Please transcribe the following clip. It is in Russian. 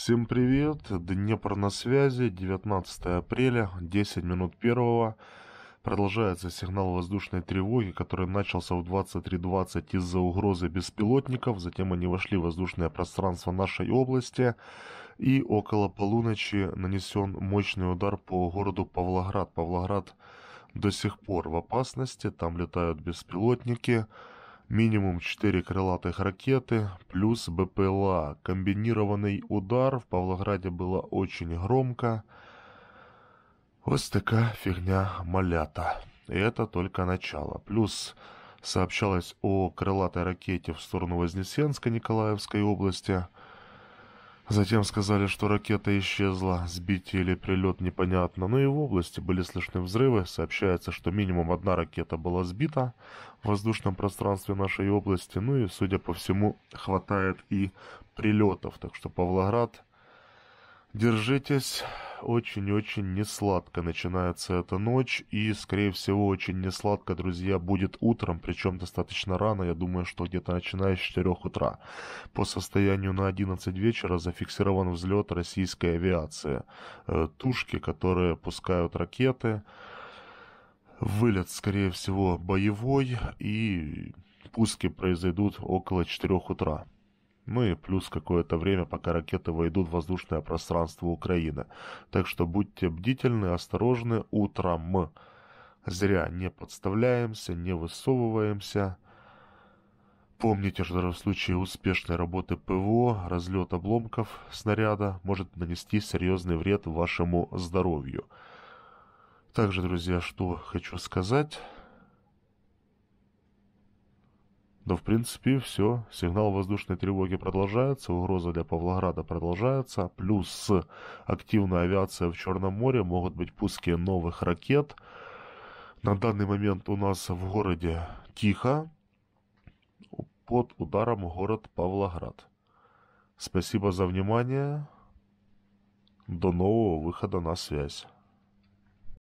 Всем привет, Днепр на связи, 19 апреля, 10 минут первого. Продолжается сигнал воздушной тревоги, который начался в 23.20 из-за угрозы беспилотников. Затем они вошли в воздушное пространство нашей области. И около полуночи нанесен мощный удар по городу Павлоград. Павлоград до сих пор в опасности, там летают беспилотники. Минимум 4 крылатых ракеты плюс БПЛА. Комбинированный удар в Павлограде было очень громко. Вот такая фигня малята. И это только начало. Плюс сообщалось о крылатой ракете в сторону Вознесенска Николаевской области – Затем сказали, что ракета исчезла, сбитие или прилет непонятно, но и в области были слышны взрывы. Сообщается, что минимум одна ракета была сбита в воздушном пространстве нашей области, ну и, судя по всему, хватает и прилетов. Так что, Павлоград, держитесь, очень-очень несладко начинается эта ночь, и, скорее всего, очень несладко, друзья, будет утром, причем достаточно рано, я думаю, что где-то начиная с 4 утра. По состоянию на 11 вечера зафиксирован взлет российской авиации. Э, тушки, которые пускают ракеты, вылет, скорее всего, боевой, и пуски произойдут около 4 утра. Ну и плюс какое-то время, пока ракеты войдут в воздушное пространство Украины. Так что будьте бдительны, осторожны утром. Зря не подставляемся, не высовываемся. Помните, что в случае успешной работы ПВО разлет обломков снаряда может нанести серьезный вред вашему здоровью. Также, друзья, что хочу сказать... Но в принципе все. Сигнал воздушной тревоги продолжается, угроза для Павлограда продолжается. Плюс активная авиация в Черном море, могут быть пуски новых ракет. На данный момент у нас в городе тихо. Под ударом город Павлоград. Спасибо за внимание. До нового выхода на связь.